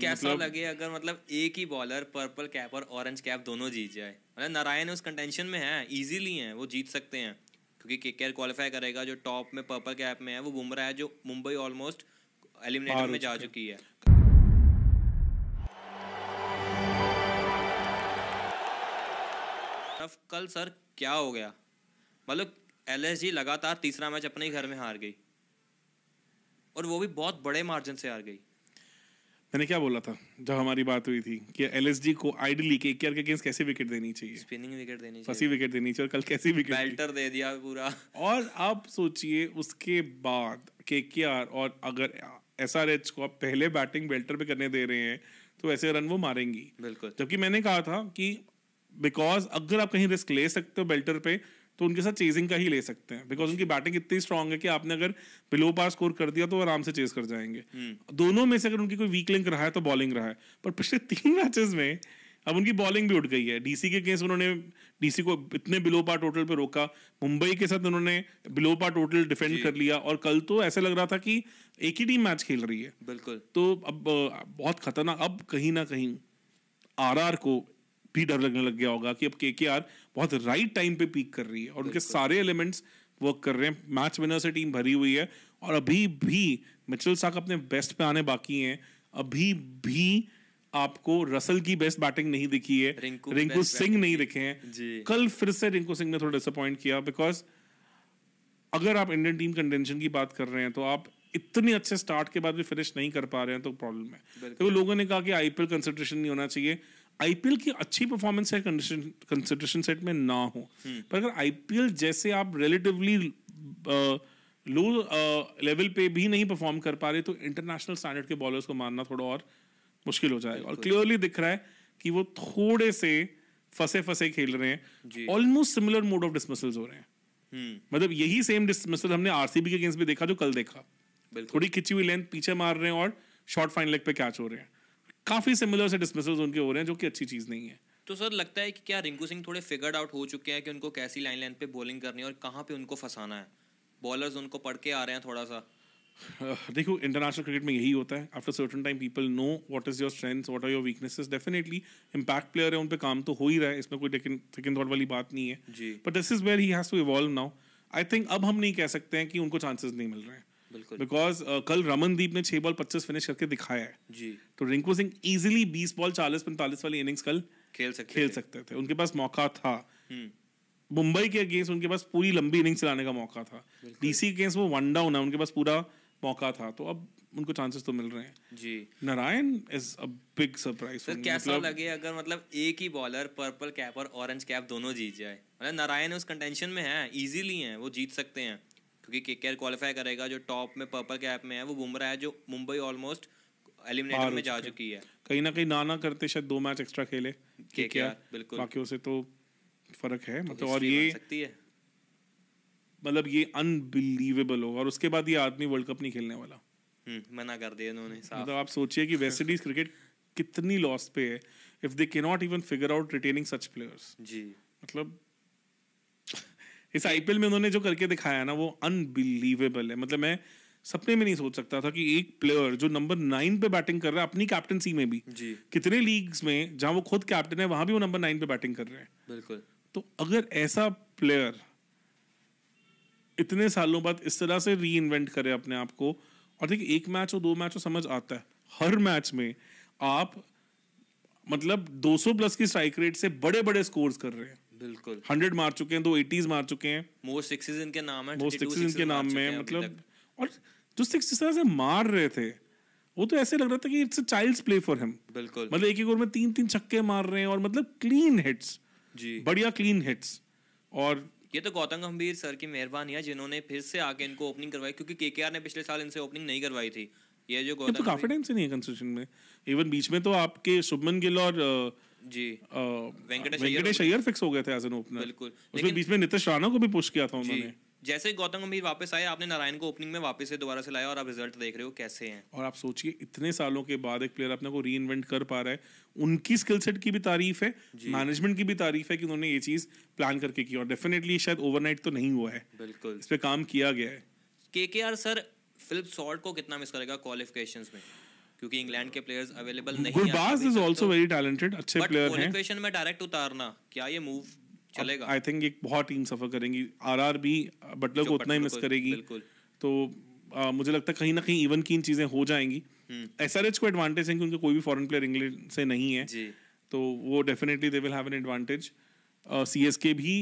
कैसा मतलब... लगे अगर मतलब एक ही बॉलर पर्पल कैप और ऑरेंज कैप दोनों जीत जाए मतलब नारायण उस कंटेंशन में है इजीली है वो जीत सकते हैं क्योंकि के केकेआर क्वालिफाई करेगा जो टॉप में पर्पल कैप में है वो बुमराह है जो मुंबई ऑलमोस्ट एलिमिनेटर में जा चुकी है कल सर क्या हो गया मतलब एल लगातार तीसरा मैच अपने ही घर में हार गई और वो भी बहुत बड़े मार्जिन से हार गई मैंने क्या बोला था जब हमारी बात हुई थी कि एलएसजी को आइडली के केकेआर के अगेंस्ट कैसे विकेट देनी चाहिए स्पिनिंग विकेट देनी चाहिए फसी विकेट देनी चाहिए और कल कैसी विकेट बैल्टर दे दिया पूरा और आप सोचिए उसके बाद केकेआर और अगर एसआरएच को आप पहले बैटिंग बेल्टर पे करने दे रहे हैं तो ऐसे रन वो मारेंगी बिल्कुल जबकि मैंने कहा था कि बिकॉज अगर आप कहीं रिस्क ले सकते हो बेल्टर पे तो उनके साथ चेजिंग का ही ले सकते हैं बिकॉज उनकी बैटिंग इतनी स्ट्रांग है कि आपने अगर बिलो पार स्कोर कर दिया तो आराम से चेज कर जाएंगे हम्म। दोनों में से अगर उनकी कोई वीक लिंक रहा है तो बॉलिंग रहा है पर पिछले तीन मैचेस में अब उनकी बॉलिंग भी उठ गई है डीसी के केस उन्होंने डीसी को इतने बिलो पार टोटल पे रोका मुंबई के साथ उन्होंने बिलो पार टोटल डिफेंड कर लिया और कल तो ऐसे लग रहा था कि एक ही टीम मैच खेल रही है बिल्कुल तो अब बहुत खतरनाक अब कहीं ना कहीं आरआर को भी डर लगने लग गया होगा कि अब के के आर बहुत राइट टाइम पे पीक कर रही है और उनके सारे एलिमेंट्स वर्क कर रहे हैं मैच विनर से टीम भरी हुई है और अभी भी मिचल साक अपने बेस्ट पे आने बाकी हैं अभी भी आपको रसल की बेस्ट बैटिंग नहीं दिखी है रिंकू, रिंकू सिंह नहीं दिखे हैं कल फिर से रिंकू सिंह ने थोड़ा डिसअपॉइंट किया बिकॉज अगर आप इंडियन टीम कंटेंशन की बात कर रहे हैं तो आप इतने अच्छे स्टार्ट के बाद भी फिनिश नहीं कर पा रहे हैं तो प्रॉब्लम है तो लोगों ने कहा कि आईपीएल कंसिड्रेशन नहीं होना चाहिए आईपीएल की अच्छी परफॉर्मेंस है कंसिडरेशन सेट में ना हो हम्म। पर अगर आईपीएल जैसे आप रिलेटिवली लो लेवल पे भी नहीं परफॉर्म कर पा रहे तो इंटरनेशनल स्टैंडर्ड के बॉलर्स को मारना थोड़ा और मुश्किल हो जाएगा और क्लियरली दिख रहा है कि वो थोड़े से फसे फसे खेल रहे हैं almost similar mode of dismissal hmm रहे हैं हम्म। मतलब यही सेम डिसमिसल हमने आरसीबी के अगेंस्ट भी देखा जो कल देखा थोड़ी खिंची हुई लेंथ पीछे मार रहे हैं और शॉर्ट फाइन लेग पे कैच हो रहे हैं काफ़ी सिमिलर से डिसमिसल्स उनके हो रहे हैं जो कि अच्छी चीज़ नहीं है तो सर लगता है कि क्या रिंकू सिंह थोड़े फिगर्ड आउट हो चुके हैं कि उनको कैसी लाइन लाइन पे बॉलिंग करनी है और कहाँ पे उनको फंसाना है बॉलर्स उनको पढ़ के आ रहे हैं थोड़ा सा uh, देखो इंटरनेशनल क्रिकेट में यही होता है after certain time people know what is your strengths what are your weaknesses definitely impact player है उन पे काम तो हो ही रहा है इसमें कोई सेकंड थॉट वाली बात नहीं है but this is where he has to evolve now I think अब हम नहीं कह सकते हैं कि उनको चांसेस नहीं मिल रहे हैं बिकॉज uh, कल रमनदीप ने छह बॉल पच्चीस फिनिश करके दिखाया है जी तो रिंकू सिंह इजिली बीस बॉल चालीस पैंतालीस वाली इनिंग्स कल खेल सकते खेल थे। सकते थे उनके पास मौका था हम्म। मुंबई के अगेंस्ट उनके पास पूरी लंबी इनिंग्स चलाने का मौका था डीसी के अगेंस्ट वो वन डाउन है उनके पास पूरा मौका था तो अब उनको चांसेस तो मिल रहे हैं जी Narayan is a big surprise sir कैसा मतलब... लगे अगर मतलब एक ही बॉलर पर्पल कैप और ऑरेंज कैप दोनों जीत जाए मतलब नारायण उस कंटेंशन में है इजीली हैं वो जीत सकते हैं क्योंकि के के क्वालिफाई करेगा जो टॉप में पर्पल कैप में है वो बुमरा है जो मुंबई ऑलमोस्ट एलिमिनेटर में जा चुकी है कहीं ना कहीं नाना करते शायद दो मैच एक्स्ट्रा खेले बिल्कुल बाकी उसे तो फर्क है तो मतलब और ये सकती है मतलब ये अनबिलीवेबल होगा और उसके बाद ये आदमी वर्ल्ड कप नहीं खेलने वाला हम्म, मना कर दिया उन्होंने मतलब आप सोचिए कि वेस्ट इंडीज क्रिकेट कितनी लॉस पे है if they can not even figure out retaining such players जी मतलब इस आईपीएल में उन्होंने जो करके दिखाया ना वो अनबिलीवेबल है मतलब मैं सपने में नहीं सोच सकता था कि एक प्लेयर जो नंबर नाइन पे बैटिंग कर रहा है अपनी कैप्टनसी में भी कितने लीग्स में जहां वो खुद कैप्टन है वहां भी वो नंबर नाइन पे बैटिंग कर रहे हैं बिल्कुल तो अगर ऐसा प्लेयर इतने सालों बाद इस तरह से री इन्वेंट करे अपने आप को और देखिए एक मैच और दो मैच और समझ आता है हर मैच में आप मतलब 200 प्लस की स्ट्राइक रेट से बड़े बड़े स्कोर्स कर रहे हैं बिल्कुल हंड्रेड मार चुके हैं दो एटीज मार चुके हैं मोस्ट सिक्सेस इनके नाम है मोस्ट सिक्सेस इनके नाम में मतलब और जो सिक्स जिस तरह से मार रहे थे वो तो ऐसे लग रहा था कि it's a child's play for him बिल्कुल मतलब एक एक ओवर में तीन तीन छक्के मार रहे हैं और मतलब क्लीन हिट्स जी बढ़िया क्लीन हिट्स और ये तो गौतम गंभीर सर की मेहरबानी है जिन्होंने फिर से आके इनको ओपनिंग करवाई क्योंकि केकेआर ने पिछले साल इनसे ओपनिंग नहीं करवाई थी ये जो तो गौतम तो काफी टाइम से नहीं है कंस्ट्रक्शन में इवन बीच में तो आपके शुभमन गिल और uh, जैसे गौतम गंभीर वापस आए आपने नारायण को ओपनिंग में वापस से दोबारा से लाया और आप रिजल्ट देख रहे हो कैसे और आप सोचिए इतने सालों के बाद एक प्लेयर अपने को री इन्वेंट कर पा रहा है उनकी स्किल सेट की भी तारीफ है मैनेजमेंट की भी तारीफ है कि उन्होंने ये चीज प्लान करके की और डेफिनेटली शायद ओवरनाइट तो नहीं हुआ है बिल्कुल इस पर काम किया गया है के सर फिलिप सॉल्ट को कितना मिस करेगा क्वालिफिकेशन में क्योंकि इंग्लैंड के प्लेयर्स अवेलेबल नहीं Gurbaz is also very talented अच्छे प्लेयर हैं बट इक्वेशन में डायरेक्ट उतारना क्या ये मूव चलेगा आई थिंक एक बहुत टीम सफर करेंगी आरआरबी बटलर uh, को उतना ही मिस करेगी तो आ, uh, मुझे लगता है कहीं ना कहीं इवन की इन चीजें हो जाएंगी एसआरएच हम्म। को एडवांटेज है क्योंकि कोई भी फॉरेन प्लेयर इंग्लैंड से नहीं है तो वो definitely they will have an advantage CSK भी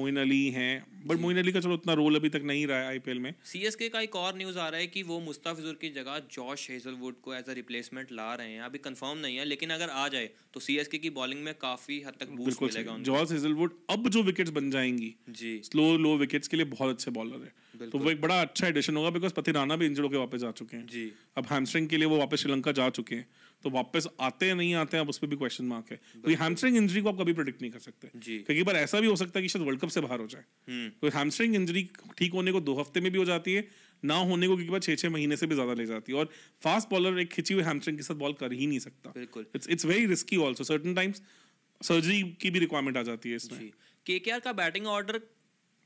मोइन uh, अली हैं बट मोइन अली का चलो उतना रोल अभी तक नहीं रहा है आईपीएल में सीएसके का एक और न्यूज़ आ रहा है कि वो मुस्ताफिजुर की जगह जॉश हेजलवुड को एज अ रिप्लेसमेंट ला रहे हैं अभी कंफर्म नहीं है लेकिन अगर आ जाए तो सीएसके की बॉलिंग में काफी हद तक बूस्ट मिलेगा जॉश हेजलवुड अब जो विकेट्स बन जाएंगी जी स्लो लो विकेट्स के लिए बहुत अच्छे बॉलर है तो वो एक बड़ा अच्छा एडिशन होगा बिकॉज पथिराना भी इंजर्ड होकर वापस आ चुके हैं जी अब हैमस्ट्रिंग के लिए वो वापस श्रीलंका जा चुके हैं तो वापस आते हैं नहीं आते हैं उस पर भी क्वेश्चन मार्क है क्योंकि हैमस्ट्रिंग इंजरी को आप कभी प्रोडिक्ट नहीं कर सकते कई बार ऐसा भी हो सकता है कि शायद वर्ल्ड कप से बाहर हो जाए क्योंकि हैमस्ट्रिंग इंजरी ठीक होने को दो हफ्ते में भी हो जाती है ना होने को क्योंकि छह छह महीने से भी ज्यादा ले जाती है और फास्ट बॉलर एक खिंची हुई हैमस्ट्रिंग के साथ बॉल कर ही नहीं सकता it's it's very risky also certain times surgery की भी रिक्वायरमेंट आ जाती है इसमें केकेआर का बैटिंग ऑर्डर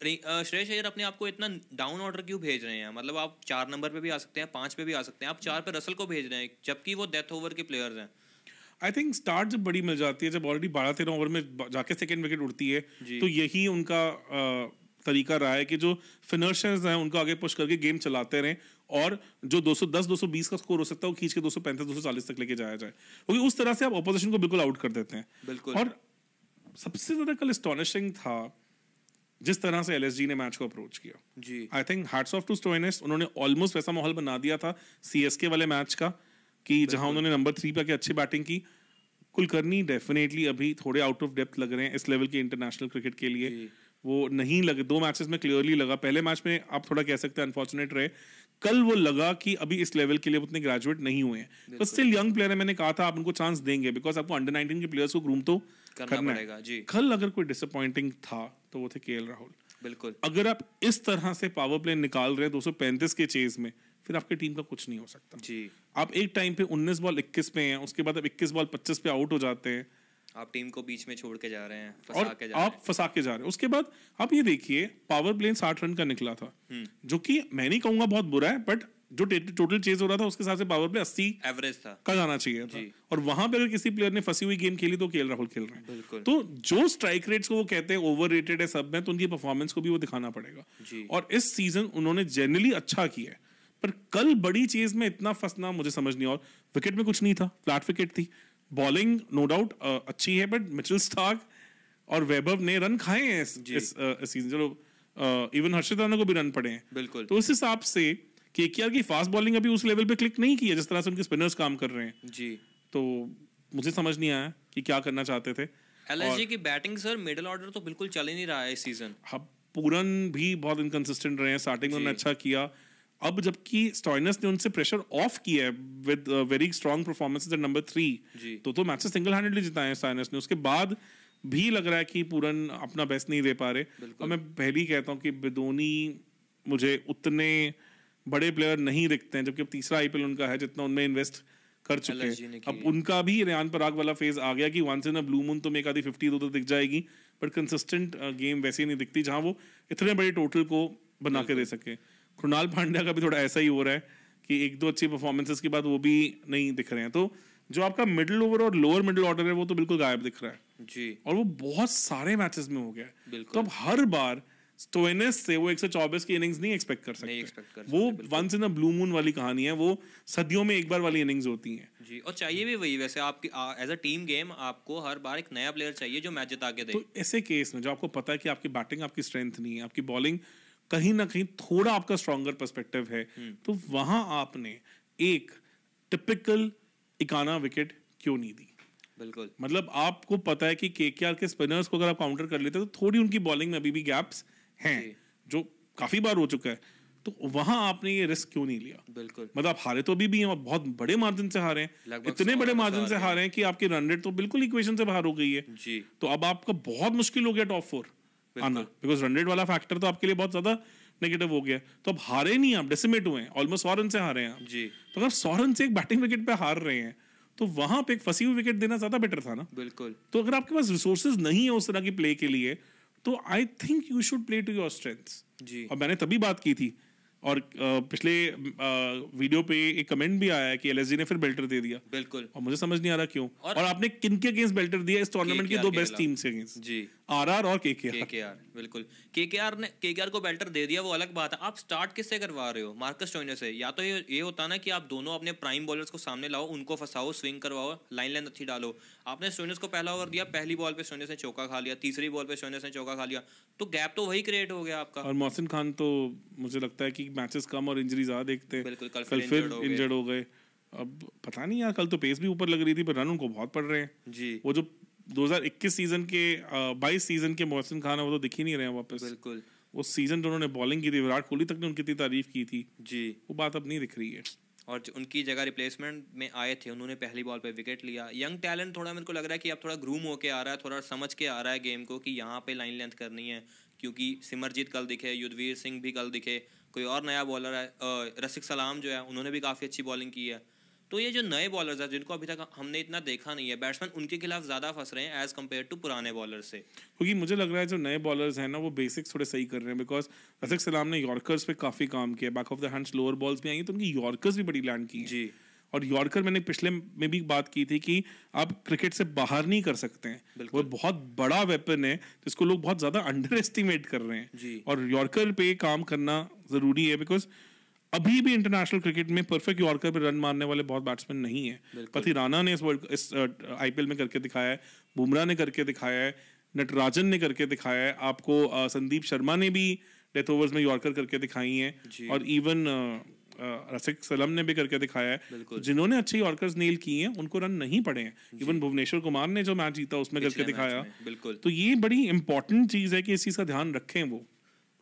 श्रेयस अयर अपने आपको इतना डाउन ऑर्डर क्यों भेज रहे हैं मतलब आप चार नंबर पे भी आ सकते हैं पांच पे भी आ सकते हैं आप चार पे रसल को भेज रहे हैं जबकि वो डेथ ओवर के प्लेयर्स हैं आई थिंक स्टार्ट जब बड़ी मिल जाती है जब ऑलरेडी बारह तेरह ओवर में जाके सेकेंड विकेट उड़ती है तो यही उनका तरीका रहा है कि जो फिनर्शर्स हैं उनको आगे पुश करके गेम चलाते रहें और जो 210 220 का स्कोर हो सकता है वो खींच के 235 240 तक लेके जाया जाए क्योंकि उस तरह से आप ऑपोजिशन को बिल्कुल आउट कर देते हैं बिल्कुल और सबसे ज़्यादा कल एस्टोनिशिंग था जिस तरह से एलएसजी ने मैच को अप्रोच किया जी I think hats off to Stoinis उन्होंने ऑलमोस्ट वैसा माहौल बना दिया था सीएसके वाले मैच का कि जहां उन्होंने नंबर थ्री पर अच्छी बैटिंग की कुलकर्णी डेफिनेटली अभी थोड़े आउट ऑफ डेप्थ लग रहे हैं इस लेवल के इंटरनेशनल क्रिकेट के लिए वो नहीं लगे दो मैचेस में क्लियरली लगा पहले मैच में आप थोड़ा कह सकते हैं अनफॉर्चुनेट रहे कल वो लगा कि अभी इस लेवल के लिए उतने ग्रेजुएट नहीं हुए हैं बस स्टिल यंग प्लेयर है मैंने कहा था आप उनको चांस देंगे बिकॉज आपको अंडर नाइनटीन के प्लेयर्स को ग्रूम तो करना, पड़ेगा जी कल अगर कोई डिसअपॉइंटिंग था तो वो थे के राहुल बिल्कुल अगर आप इस तरह से पावर प्ले निकाल रहे हैं दो के चेज में फिर आपकी टीम का कुछ नहीं हो सकता जी आप एक टाइम पे 19 बॉल 21 पे हैं उसके बाद आप 21 बॉल 25 पे आउट हो जाते हैं आप टीम को बीच में छोड़ के जा रहे हैं फसा और के जा आप फंसा के जा रहे हैं उसके बाद आप ये देखिए पावर प्लेन साठ रन का निकला था हम्म। जो कि मैं नहीं कहूंगा बहुत बुरा है बट जो टोटल चेज हो रहा था उसके हिसाब से पावर प्ले अस्सी एवरेज था का जाना चाहिए था और वहां पर अगर किसी प्लेयर ने फंसी हुई गेम खेली तो केल राहुल खेल रहे हैं तो जो स्ट्राइक रेट्स को वो कहते हैं ओवर रेटेड है सब में तो उनकी परफॉर्मेंस को भी वो दिखाना पड़ेगा और इस सीजन उन्होंने जनरली अच्छा किया है पर कल बड़ी चीज में इतना फंसना मुझे समझ नहीं और विकेट में कुछ नहीं था फ्लैट विकेट थी बॉलिंग नो डाउट अच्छी है बट मिचल स्टार्क और वैभव ने रन खाए हैं इस, इस, uh, इस सीजन चलो इवन uh, हर्षित राणा को भी रन पड़े हैं बिल्कुल तो उस हिसाब से केकेआर की फास्ट बॉलिंग अभी उस लेवल पे क्लिक नहीं की है जिस तरह से उनके स्पिनर्स काम कर रहे हैं जी तो मुझे समझ नहीं आया कि क्या करना चाहते थे एलएसजी की बैटिंग सर मिडिल ऑर्डर तो बिल्कुल चल ही नहीं रहा है इस सीजन अब हाँ, पूरन भी बहुत इनकंसिस्टेंट रहे हैं स्टार्टिंग में उन्होंने अच्छा किया अब जबकि स्टॉइनस ने उनसे प्रेशर ऑफ किया है with very strong performance at number three तो तो मैचेस सिंगल हैंडेडली जिताए हैं स्टॉइनस ने उसके बाद भी लग रहा है कि पूरन अपना बेस्ट नहीं दे पा रहे और मैं पहले ही कहता हूँ कि बिदोनी मुझे उतने बड़े प्लेयर नहीं दिखते हैं जबकि अब तीसरा आई उनका है जितना उनमें इन्वेस्ट कर चुके हैं अब उनका भी रेहान पराग वाला फेज आ गया कि once in a blue moon तो मेक आधी फिफ्टी दो तो दिख जाएगी बट कंसिस्टेंट गेम वैसे ही नहीं दिखती जहाँ वो इतने बड़े टोटल को बना के दे सके कृणाल पांड्या का भी थोड़ा ऐसा ही हो रहा है कि एक दो अच्छी परफॉर्मेंसेस के बाद वो भी नहीं दिख रहे हैं तो जो आपका मिडिल ओवर और लोअर मिडिल ऑर्डर है वो तो बिल्कुल गायब दिख रहा है जी और वो बहुत सारे मैचेस में हो गया तो अब हर बार स्टोइनस से वो 124 की इनिंग्स नहीं एक्सपेक्ट कर सकते, expect कर सकते वो once in a blue moon वाली कहानी है वो सदियों में एक बार वाली इनिंग्स होती हैं जी और चाहिए भी वही वैसे आपकी एज अ टीम गेम आपको हर बार एक नया प्लेयर चाहिए जो मैच जिता के दे तो ऐसे केस में जो आपको पता है कि आपकी बैटिंग आपकी स्ट्रेंथ नहीं है आपकी बॉलिंग कहीं ना कहीं थोड़ा आपका स्ट्रॉन्गर पर्सपेक्टिव है हम्म। तो वहां आपने एक टिपिकल इकाना विकेट क्यों नहीं दी बिल्कुल मतलब आपको पता है कि के के स्पिनर्स को अगर आप काउंटर कर लेते तो थोड़ी उनकी बॉलिंग में अभी भी गैप्स हैं जो काफी बार हो चुका है तो वहां आपने ये रिस्क क्यों नहीं लिया बिल्कुल मतलब आप हारे तो अभी भी हैं और बहुत बड़े मार्जिन से हारे हैं इतने बड़े मार्जिन से हारे हैं कि आपकी रन रेट तो बिल्कुल इक्वेशन से बाहर हो गई है जी तो अब आपका बहुत मुश्किल हो गया टॉप फोर आना बिकॉज हंड्रेड वाला फैक्टर तो आपके लिए बहुत ज्यादा नेगेटिव हो गया तो अब हारे नहीं आप डेसिमेट हुए ऑलमोस्ट सौरन से हारे हैं आप जी तो अगर सौरन से एक बैटिंग विकेट पे हार रहे हैं तो वहां पे एक फसी हुई विकेट देना ज्यादा बेटर था ना बिल्कुल तो अगर आपके पास रिसोर्सेज नहीं है उस तरह की प्ले के लिए तो I think you should play to your strength जी और मैंने तभी बात की थी और पिछले वीडियो पे एक कमेंट भी आया है कि एलएसजी ने फिर बेल्टर दे दिया बिल्कुल और मुझे समझ नहीं आ रहा क्यों और, और आपने किन के अगेंस्ट बेल्टर दिया इस टूर्नामेंट की दो बेस्ट टीम से अगेंस्ट जी आरआर और केकेआर केकेआर बिल्कुल केकेआर ने केकेआर को बेल्टर दे दिया वो अलग बात है आप स्टार्ट किससे करवा रहे हो मार्कस टोइनो से या तो ये होता ना कि आप दोनों अपने प्राइम बॉलर्स को सामने लाओ उनको फंसाओ स्विंग करवाओ लाइन लेंथ अच्छी डालो आपने स्टोइनस को पहला ओवर दिया पहली बॉल पे स्टोइनस ने चौका खा लिया तीसरी बॉल पे स्टोइनस ने चौका खा लिया तो गैप तो वही क्रिएट हो गया आपका और मोहसिन खान तो मुझे लगता है कि मैचेस कम और इंजरी ज़्यादा देखते हैं कल, कल फिर इंजर्ड हो गए अब पता नहीं यार कल तो पेस भी ऊपर लग रही थी पर रन उनको बहुत पड़ रहे हैं जी वो जो 2021 सीजन के बाईस सीजन के मोहसिन खान है वो तो दिख ही नहीं रहे हैं वापस बिल्कुल वो सीजन जो उन्होंने बॉलिंग की थी विराट कोहली तक ने उनकी इतनी तारीफ की थी जी वो बात अब नहीं दिख रही है और उनकी जगह रिप्लेसमेंट में आए थे उन्होंने पहली बॉल पे विकेट लिया यंग टैलेंट थोड़ा मेरे को लग रहा है कि अब थोड़ा ग्रूम होके आ रहा है थोड़ा समझ के आ रहा है गेम को कि यहाँ पे लाइन लेंथ करनी है क्योंकि सिमरजीत कल दिखे युद्धवीर सिंह भी कल दिखे कोई और नया बॉलर है रसिक सलाम जो है उन्होंने भी काफ़ी अच्छी बॉलिंग की है तो ये जो नए बॉलर्स हैं जिनको अभी तक हमने इतना देखा नहीं है बैट्समैन उनके खिलाफ ज़्यादा फंस रहे हैं एज कम्पेयर टू पुराने बॉलर से क्योंकि मुझे लग रहा है जो नए बॉलर्स हैं ना वो बेसिक्स थोड़े सही कर रहे हैं बिकॉज रसिक सलाम ने यॉर्कर्स पे काफ़ी काम किया back of the hands lower balls भी आई तो उनकी यॉर्कर्स भी बड़ी लैंड की जी और यॉर्कर मैंने पिछले में भी बात की थी कि आप क्रिकेट से बाहर नहीं कर सकते हैं वो बहुत बड़ा वेपन है जिसको लोग बहुत ज़्यादा अंडर एस्टिमेट कर रहे हैं और यॉर्कर पे काम करना ज़रूरी है बिकॉज अभी भी इंटरनेशनल क्रिकेट में परफेक्ट यॉर्कर पे रन मारने वाले बहुत बैट्समैन नहीं है पति राणा ने इस वर्ल्ड इस आईपीएल में करके दिखाया है बुमराह ने करके दिखाया है नटराजन ने करके दिखाया है आपको संदीप शर्मा ने भी डेथ ओवर्स में यॉर्कर करके दिखाई है और इवन रसिक सलम ने भी करके दिखाया है जिन्होंने अच्छी यॉर्कर्स नील की हैं उनको रन नहीं पड़े हैं इवन भुवनेश्वर कुमार ने जो मैच जीता उसमें करके दिखाया बिल्कुल तो ये बड़ी इंपॉर्टेंट चीज़ है कि इस चीज़ का ध्यान रखें वो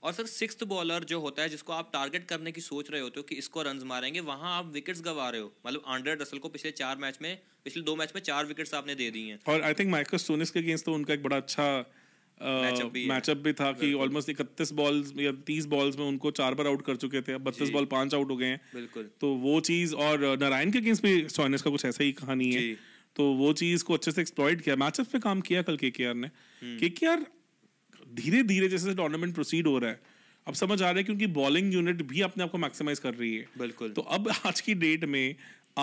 और सर सिक्स बॉलर जो होता है जिसको आप टारगेट करने की सोच रहे होते हो कि इसको रन मारेंगे वहां आप विकेट्स गवा रहे हो मतलब आंड्रेड रसल को पिछले चार मैच में पिछले दो मैच में चार विकेट्स आपने दे दी हैं और आई थिंक माइकल सोनिस के अगेंस्ट तो उनका एक बड़ा अच्छा मैचअप uh, भी, था कि ऑलमोस्ट इकतीस बॉल्स या तीस बॉल्स में उनको चार बार आउट कर चुके थे बत्तीस बॉल पांच आउट हो गए हैं बिल्कुल तो वो चीज़ और uh, नारायण के अगेंस्ट भी सॉइनस का कुछ ऐसा ही कहानी है तो वो चीज़ को अच्छे से एक्सप्लॉइट किया मैचअप पे काम किया कल के के ने के हम्म। के धीरे धीरे जैसे टूर्नामेंट प्रोसीड हो रहा है अब समझ आ रहा है क्योंकि बॉलिंग यूनिट भी अपने आप को मैक्सिमाइज कर रही है बिल्कुल तो अब आज की डेट में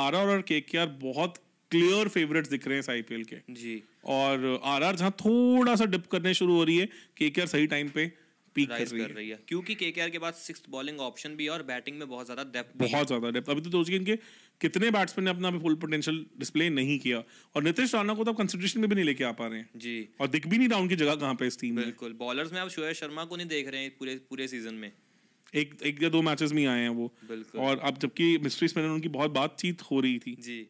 आर और के के आर बहुत क्लियर फेवरेट दिख रहे हैं आईपीएल के जी और आर आर जहाँ थोड़ा सा डिप करने शुरू हो रही है केकेआर सही टाइम पे पीक कर रही, कर रही है क्योंकि के बाद सिक्स बॉलिंग ऑप्शन भी है और बैटिंग में बहुत ज्यादा डेप्थ बहुत ज्यादा डेप्थ अभी तो सोचिए इनके कितने बैट्समैन ने अपना फुल पोटेंशियल डिस्प्ले नहीं किया और राणा को तो कंसिडरेशन में भी नहीं लेके आ पा रहे हैं जी और दिख भी नहीं रहा उनकी जगह कहाँ पे इस टीम बिल्कुल बॉलर्स में आप शर्मा को नहीं देख रहे हैं पूरे पूरे सीजन में एक एक या दो मैचेस में आए हैं वो और अब जबकि मिस्ट्रीज में उनकी बहुत बातचीत हो रही थी जी